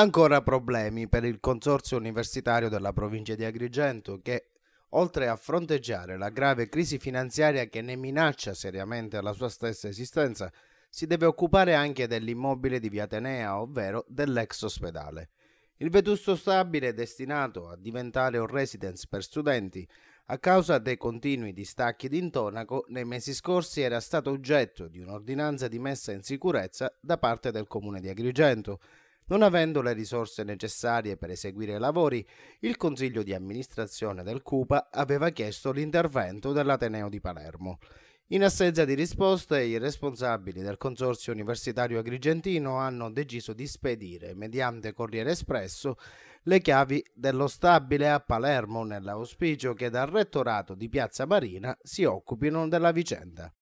Ancora problemi per il Consorzio Universitario della provincia di Agrigento che, oltre a fronteggiare la grave crisi finanziaria che ne minaccia seriamente la sua stessa esistenza, si deve occupare anche dell'immobile di Via Atenea, ovvero dell'ex ospedale. Il vetusto stabile destinato a diventare un residence per studenti, a causa dei continui distacchi d'intonaco, nei mesi scorsi era stato oggetto di un'ordinanza di messa in sicurezza da parte del comune di Agrigento, non avendo le risorse necessarie per eseguire i lavori, il Consiglio di amministrazione del CUPA aveva chiesto l'intervento dell'Ateneo di Palermo. In assenza di risposte, i responsabili del Consorzio Universitario Agrigentino hanno deciso di spedire, mediante Corriere Espresso, le chiavi dello stabile a Palermo nell'auspicio che dal rettorato di Piazza Marina si occupino della vicenda.